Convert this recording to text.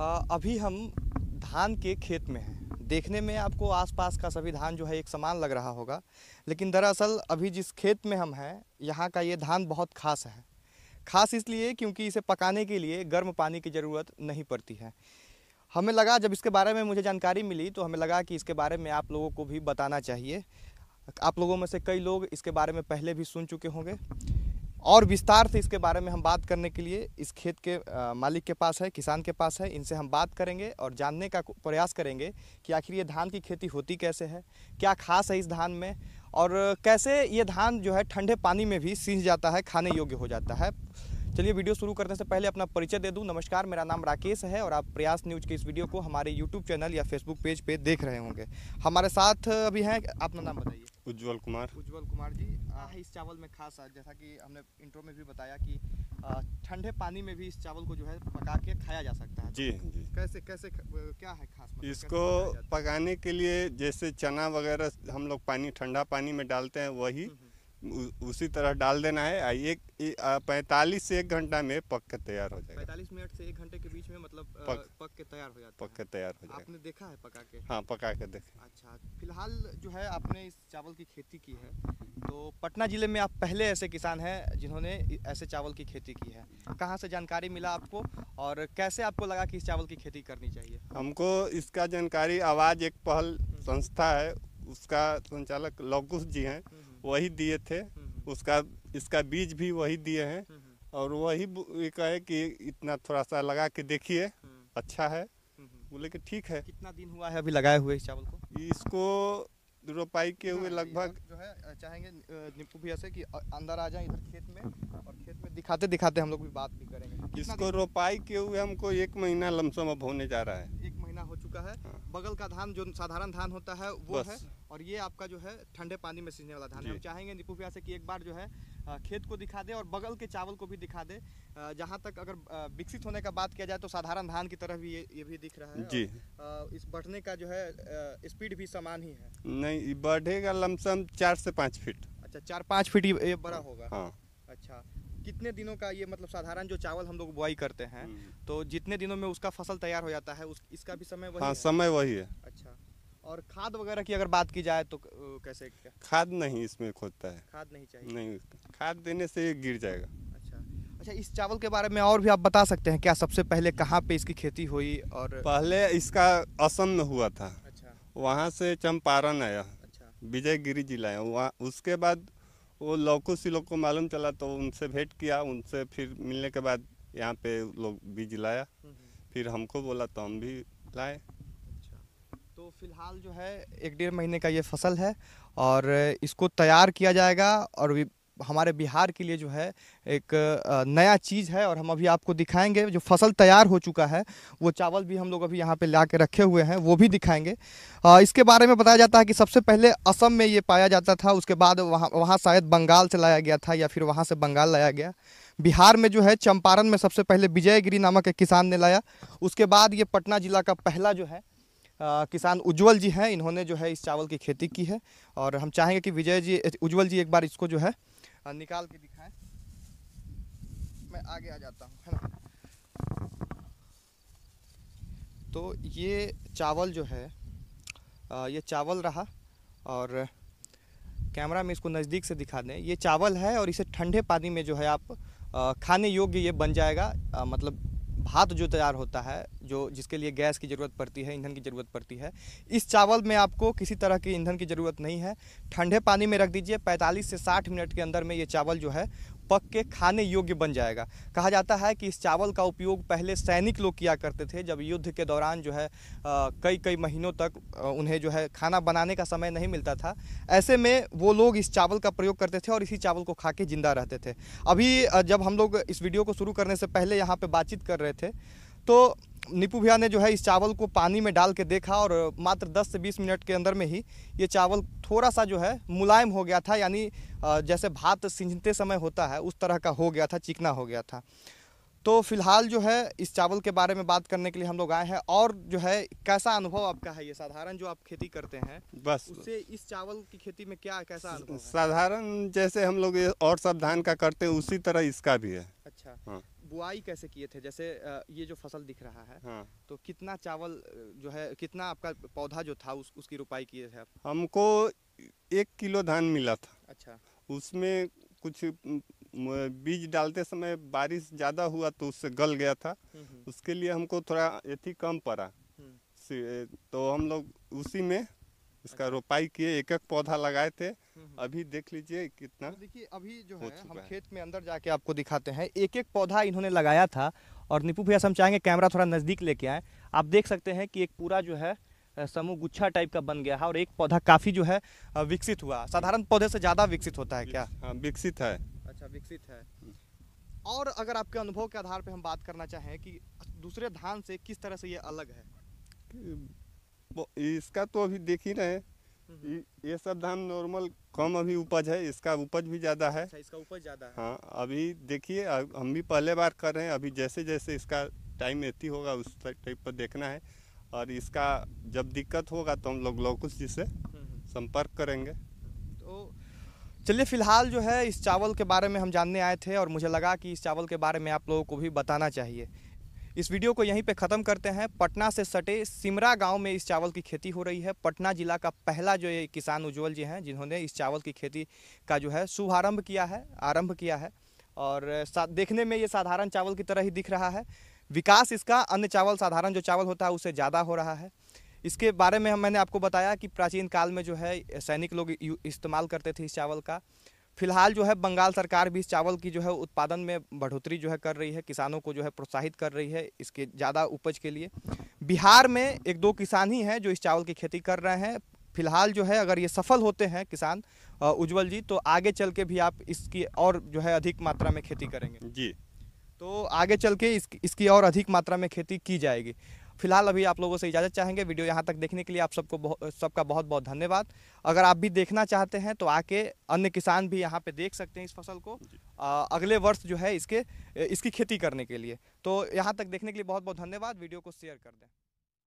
अभी हम धान के खेत में हैं देखने में आपको आसपास का सभी धान जो है एक समान लग रहा होगा लेकिन दरअसल अभी जिस खेत में हम हैं यहाँ का ये धान बहुत खास है खास इसलिए क्योंकि इसे पकाने के लिए गर्म पानी की ज़रूरत नहीं पड़ती है हमें लगा जब इसके बारे में मुझे जानकारी मिली तो हमें लगा कि इसके बारे में आप लोगों को भी बताना चाहिए आप लोगों में से कई लोग इसके बारे में पहले भी सुन चुके होंगे और विस्तार से इसके बारे में हम बात करने के लिए इस खेत के मालिक के पास है किसान के पास है इनसे हम बात करेंगे और जानने का प्रयास करेंगे कि आखिर ये धान की खेती होती कैसे है क्या खास है इस धान में और कैसे ये धान जो है ठंडे पानी में भी सींच जाता है खाने योग्य हो जाता है चलिए वीडियो शुरू करने से पहले अपना परिचय दे दूँ नमस्कार मेरा नाम राकेश है और आप प्रयास न्यूज के इस वीडियो को हमारे यूट्यूब चैनल या फेसबुक पेज पर देख रहे होंगे हमारे साथ अभी हैं अपना नाम बताइए उज्जवल कुमार उज्जवल कुमार जी आ, इस चावल में खास जैसा कि हमने इंट्रो में भी बताया कि ठंडे पानी में भी इस चावल को जो है पका के खाया जा सकता है जी जी कैसे कैसे क्या है खास मतलब इसको पकाने के लिए जैसे चना वगैरह हम लोग पानी ठंडा पानी में डालते हैं वही हम्म, हम्म। उसी तरह डाल देना है एक पैंतालीस से एक घंटा में पक के तैयार हो जाएगा पैंतालीस मिनट से एक घंटे के बीच में मतलब पक, पक के तैयार हो जाता पक के तैयार हो जाएगा आपने देखा है पका के हाँ पका के देखा अच्छा फिलहाल जो है आपने इस चावल की खेती की है तो पटना ज़िले में आप पहले ऐसे किसान हैं जिन्होंने ऐसे चावल की खेती की है कहाँ से जानकारी मिला आपको और कैसे आपको लगा कि इस चावल की खेती करनी चाहिए हमको इसका जानकारी आवाज़ एक पहल संस्था है उसका संचालक लौकुश जी हैं हम्म, हम्म। वही दिए थे हम्म, उसका इसका बीज भी वही दिए हैं और वही कहे कि इतना थोड़ा सा लगा के देखिए अच्छा है बोले कि ठीक है कितना दिन हुआ है अभी लगाए हुए चावल को इसको रोपाई के हुए लगभग जो है चाहेंगे निपू भैया से कि अंदर आ जाए इधर खेत में और खेत में दिखाते दिखाते हम लोग भी बात भी करेंगे इसको रोपाई के हुए हमको एक महीना लमसम अब होने जा रहा है महीना हो चुका है हाँ। बगल का धान जो साधारण धान होता है वो है और ये आपका जो है ठंडे पानी में सींचने वाला धान है हम चाहेंगे निकू भैया से कि एक बार जो है खेत को दिखा दे और बगल के चावल को भी दिखा दे जहाँ तक अगर विकसित होने का बात किया जाए तो साधारण धान की तरह भी ये ये भी दिख रहा है जी इस बढ़ने का जो है स्पीड भी समान ही है नहीं बढ़ेगा लमसम चार से पाँच फीट अच्छा चार पाँच फीट ये बड़ा हाँ। होगा हाँ। अच्छा कितने दिनों का ये मतलब साधारण जो चावल हम लोग बुआई करते हैं हम्म, हम्म। तो जितने दिनों में उसका फसल तैयार हो जाता है उस इसका भी समय वही हाँ, है? समय वही है अच्छा और खाद वगैरह की अगर बात की जाए तो कैसे क्या? खाद नहीं इसमें खोदता है खाद नहीं चाहिए नहीं खाद देने से गिर जाएगा अच्छा।, अच्छा इस चावल के बारे में और भी आप बता सकते हैं क्या सबसे पहले कहाँ पे इसकी खेती हुई और पहले इसका असम में हुआ था अच्छा वहाँ से चंपारण आया अच्छा विजयगिरी जिला है वहाँ उसके बाद वो लोगों सी लोग को मालूम चला तो उनसे भेंट किया उनसे फिर मिलने के बाद यहाँ पे लोग बीज लाया हम्म, हम्म। फिर हमको बोला तो हम भी लाए अच्छा। तो फिलहाल जो है एक डेढ़ महीने का ये फसल है और इसको तैयार किया जाएगा और हमारे बिहार के लिए जो है एक नया चीज़ है और हम अभी आपको दिखाएंगे जो फसल तैयार हो चुका है वो चावल भी हम लोग अभी यहाँ पे ला के रखे हुए हैं वो भी दिखाएंगे इसके बारे में बताया जाता है कि सबसे पहले असम में ये पाया जाता था उसके बाद वहाँ वहाँ शायद बंगाल से लाया गया था या फिर वहाँ से बंगाल लाया गया बिहार में जो है चंपारण में सबसे पहले विजयगिरी नामक एक किसान ने लाया उसके बाद ये पटना ज़िला का पहला जो है आ, किसान उज्जवल जी हैं इन्होंने जो है इस चावल की खेती की है और हम चाहेंगे कि विजय जी उज्जवल जी एक बार इसको जो है हाँ निकाल के दिखाएं मैं आगे आ जाता हूँ है ना तो ये चावल जो है ये चावल रहा और कैमरा में इसको नज़दीक से दिखा दें ये चावल है और इसे ठंडे पानी में जो है आप खाने योग्य ये बन जाएगा मतलब भात जो तैयार होता है जो जिसके लिए गैस की ज़रूरत पड़ती है ईंधन की ज़रूरत पड़ती है इस चावल में आपको किसी तरह की ईंधन की ज़रूरत नहीं है ठंडे पानी में रख दीजिए 45 से 60 मिनट के अंदर में ये चावल जो है पक के खाने योग्य बन जाएगा कहा जाता है कि इस चावल का उपयोग पहले सैनिक लोग किया करते थे जब युद्ध के दौरान जो है कई कई महीनों तक उन्हें जो है खाना बनाने का समय नहीं मिलता था ऐसे में वो लोग इस चावल का प्रयोग करते थे और इसी चावल को खा के ज़िंदा रहते थे अभी जब हम लोग इस वीडियो को शुरू करने से पहले यहाँ पर बातचीत कर रहे थे तो नीपू भैया ने जो है इस चावल को पानी में डाल के देखा और मात्र 10 से 20 मिनट के अंदर में ही ये चावल थोड़ा सा जो है मुलायम हो गया था यानी जैसे भात सींचते समय होता है उस तरह का हो गया था चिकना हो गया था तो फिलहाल जो है इस चावल के बारे में बात करने के लिए हम लोग आए हैं और जो है कैसा अनुभव आपका है ये साधारण जो आप खेती करते हैं बस उससे इस चावल की खेती में क्या कैसा अनुभव साधारण जैसे हम लोग और सब धान का करते हैं उसी तरह इसका भी है अच्छा हाँ। बुआई कैसे किए थे जैसे ये जो फसल दिख रहा है हाँ। तो कितना चावल जो है कितना आपका पौधा जो था उस, उसकी रुपाई किए थे आप हमको एक किलो धान मिला था अच्छा उसमें कुछ बीज डालते समय बारिश ज़्यादा हुआ तो उससे गल गया था हम्म, हम्म। उसके लिए हमको थोड़ा एथी कम पड़ा हम्म। तो हम लोग उसी में इसका रोपाई किए एक एक पौधा लगाए थे हम्म, हम्म। अभी देख लीजिए कितना तो देखिए अभी जो है हम खेत में अंदर जाके आपको दिखाते हैं एक एक पौधा इन्होंने लगाया था और निपू भैया हम चाहेंगे कैमरा थोड़ा नज़दीक लेके आए आप देख सकते हैं कि एक पूरा जो है समूह गुच्छा टाइप का बन गया है और एक पौधा काफ़ी जो है विकसित हुआ साधारण पौधे से ज़्यादा विकसित होता है क्या हाँ, विकसित है अच्छा विकसित है और अगर आपके अनुभव के आधार पर हम बात करना चाहें कि दूसरे धान से किस तरह से ये अलग है इसका तो अभी देख ही रहे हम्म। ये सब धान नॉर्मल कम अभी उपज है इसका उपज भी ज़्यादा है अच्छा, इसका उपज ज़्यादा है हाँ अभी देखिए हम भी पहले बार कर रहे हैं अभी जैसे जैसे इसका टाइम एती होगा उस टाइप पर देखना है और इसका जब दिक्कत होगा तो हम लोग लौकुस जी से हम्म। संपर्क करेंगे तो चलिए फिलहाल जो है इस चावल के बारे में हम जानने आए थे और मुझे लगा कि इस चावल के बारे में आप लोगों को भी बताना चाहिए इस वीडियो को यहीं पे ख़त्म करते हैं पटना से सटे सिमरा गांव में इस चावल की खेती हो रही है पटना ज़िला का पहला जो ये किसान उज्ज्वल जी हैं जिन्होंने इस चावल की खेती का जो है शुभारम्भ किया है आरंभ किया है और देखने में ये साधारण चावल की तरह ही दिख रहा है विकास इसका अन्य चावल साधारण जो चावल होता है उससे ज़्यादा हो रहा है इसके बारे में मैंने आपको बताया कि प्राचीन काल में जो है सैनिक लोग इस्तेमाल करते थे इस चावल का फिलहाल जो है बंगाल सरकार भी इस चावल की जो है उत्पादन में बढ़ोतरी जो है कर रही है किसानों को जो है प्रोत्साहित कर रही है इसके ज़्यादा उपज के लिए बिहार में एक दो किसान ही हैं जो इस चावल की खेती कर रहे हैं फिलहाल जो है अगर ये सफल होते हैं किसान उज्जवल जी तो आगे चल के भी आप इसकी और जो है अधिक मात्रा में खेती करेंगे जी तो आगे चल के इस, इसकी और अधिक मात्रा में खेती की जाएगी फिलहाल अभी आप लोगों से इजाज़त चाहेंगे वीडियो यहाँ तक देखने के लिए आप सबको सबका बहुत बहुत धन्यवाद अगर आप भी देखना चाहते हैं तो आके अन्य किसान भी यहाँ पे देख सकते हैं इस फसल को आ, अगले वर्ष जो है इसके इसकी खेती करने के लिए तो यहाँ तक देखने के लिए बहुत बहुत धन्यवाद वीडियो को शेयर कर दें